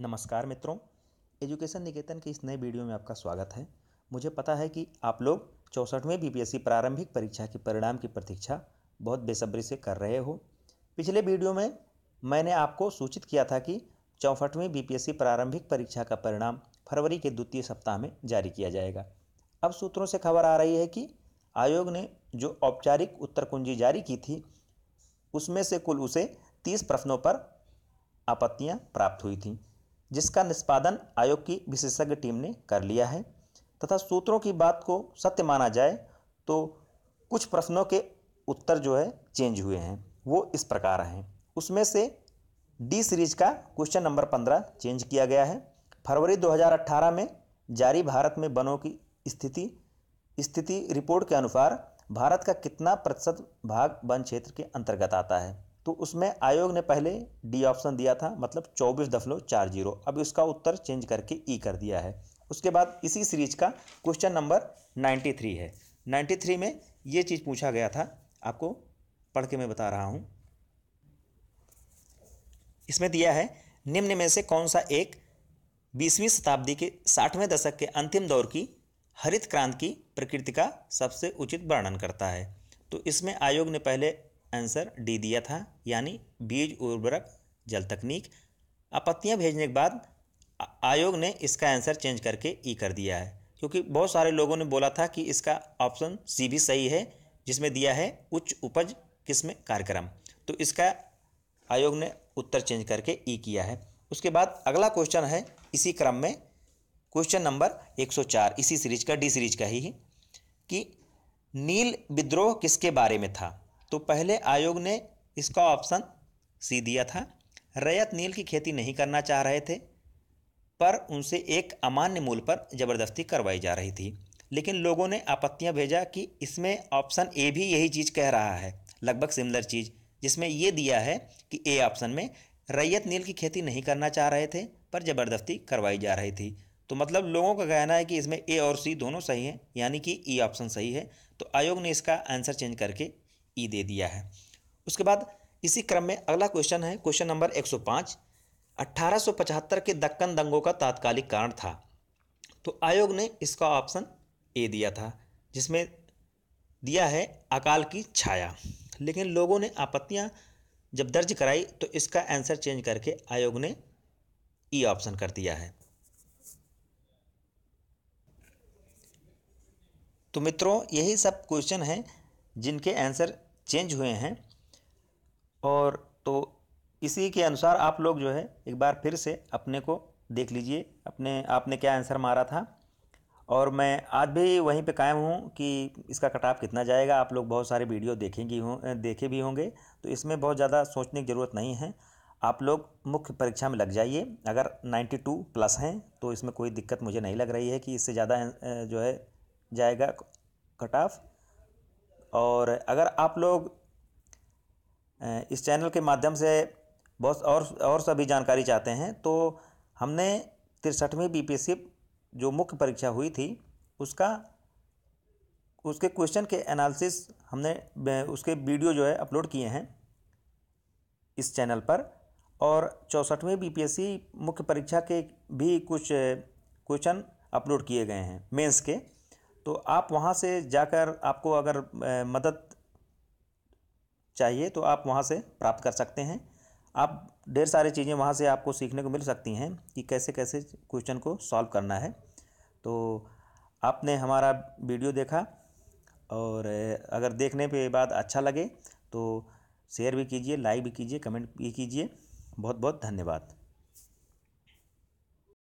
नमस्कार मित्रों एजुकेशन निकेतन के इस नए वीडियो में आपका स्वागत है मुझे पता है कि आप लोग चौंसठवें बीपीएससी e प्रारंभिक परीक्षा के परिणाम की प्रतीक्षा बहुत बेसब्री से कर रहे हो पिछले वीडियो में मैंने आपको सूचित किया था कि चौंसठवीं बीपीएससी e प्रारंभिक परीक्षा का परिणाम फरवरी के द्वितीय सप्ताह में जारी किया जाएगा अब सूत्रों से खबर आ रही है कि आयोग ने जो औपचारिक उत्तर कुंजी जारी की थी उसमें से कुल उसे तीस प्रश्नों पर आपत्तियां प्राप्त हुई थीं जिसका निष्पादन आयोग की विशेषज्ञ टीम ने कर लिया है तथा सूत्रों की बात को सत्य माना जाए तो कुछ प्रश्नों के उत्तर जो है चेंज हुए हैं वो इस प्रकार हैं उसमें से डी सीरीज का क्वेश्चन नंबर पंद्रह चेंज किया गया है फरवरी 2018 में जारी भारत में वनों की स्थिति स्थिति रिपोर्ट के अनुसार भारत का कितना प्रतिशत भाग वन क्षेत्र के अंतर्गत आता है तो उसमें आयोग ने पहले डी ऑप्शन दिया था मतलब चौबीस दशमलव चार जीरो अब इसका उत्तर चेंज करके ई e कर दिया है उसके बाद इसी सीरीज का क्वेश्चन नंबर नाइन्टी थ्री है नाइन्टी थ्री में ये चीज़ पूछा गया था आपको पढ़ के मैं बता रहा हूँ इसमें दिया है निम्न में से कौन सा एक बीसवीं शताब्दी के साठवें दशक के अंतिम दौर की हरित क्रांति की प्रकृति का सबसे उचित वर्णन करता है तो इसमें आयोग ने पहले आंसर डी दिया था यानी बीज उर्वरक जल तकनीक आपत्तियाँ भेजने के बाद आयोग ने इसका आंसर चेंज करके ई कर दिया है क्योंकि बहुत सारे लोगों ने बोला था कि इसका ऑप्शन सी भी सही है जिसमें दिया है उच्च उपज किस्म कार्यक्रम तो इसका आयोग ने उत्तर चेंज करके ई किया है उसके बाद अगला क्वेश्चन है इसी क्रम में क्वेश्चन नंबर 104 इसी सीरीज का डी सीरीज का ही कि नील विद्रोह किसके बारे में था तो पहले आयोग ने इसका ऑप्शन सी दिया था रैयत नील की खेती नहीं करना चाह रहे थे पर उनसे एक अमान्य मूल पर ज़बरदस्ती करवाई जा रही थी लेकिन लोगों ने आपत्तियां भेजा कि इसमें ऑप्शन ए भी यही चीज़ कह रहा है लगभग सिमिलर चीज़ जिसमें ये दिया है कि ए ऑप्शन में रैयत नील की खेती नहीं करना चाह रहे थे पर ज़बरदस्ती करवाई जा रही थी तो मतलब लोगों का कहना है कि इसमें ए और सी दोनों सही हैं यानी कि ई ऑप्शन सही है तो आयोग ने इसका आंसर चेंज करके ई e दे दिया है उसके बाद इसी क्रम में अगला क्वेश्चन है क्वेश्चन नंबर 105 1875 के दक्कन दंगों का तात्कालिक कारण था तो आयोग ने इसका ऑप्शन ए दिया था जिसमें दिया है अकाल की छाया लेकिन लोगों ने आपत्तियां जब दर्ज कराई तो इसका आंसर चेंज करके आयोग ने ई e ऑप्शन कर दिया है तो मित्रों यही सब क्वेश्चन हैं जिनके आंसर चेंज हुए हैं और तो इसी के अनुसार आप लोग जो है एक बार फिर से अपने को देख लीजिए अपने आपने क्या आंसर मारा था और मैं आज भी वहीं पे कायम हूँ कि इसका कटाव कितना जाएगा आप लोग बहुत सारे वीडियो देखेंगी हों देखे भी होंगे तो इसमें बहुत ज़्यादा सोचने की ज़रूरत नहीं है आप लोग मुख्य परीक्षा में लग जाइए अगर 92 प्लस हैं तो इसमें कोई दिक्कत मुझे नहीं लग रही है कि इससे ज़्यादा जो है जाएगा कट ऑफ और अगर आप लोग इस चैनल के माध्यम से बहुत और और सभी जानकारी चाहते हैं तो हमने तिरसठवीं बी पी जो मुख्य परीक्षा हुई थी उसका उसके क्वेश्चन के एनालिसिस हमने उसके वीडियो जो है अपलोड किए हैं इस चैनल पर और चौंसठवीं बीपीएससी मुख्य परीक्षा के भी कुछ क्वेश्चन अपलोड किए गए हैं मेंस के तो आप वहाँ से जाकर आपको अगर मदद चाहिए तो आप वहाँ से प्राप्त कर सकते हैं आप ढेर सारी चीज़ें वहाँ से आपको सीखने को मिल सकती हैं कि कैसे कैसे क्वेश्चन को सॉल्व करना है तो आपने हमारा वीडियो देखा और अगर देखने पे बाद अच्छा लगे तो शेयर भी कीजिए लाइक भी कीजिए कमेंट भी कीजिए बहुत बहुत धन्यवाद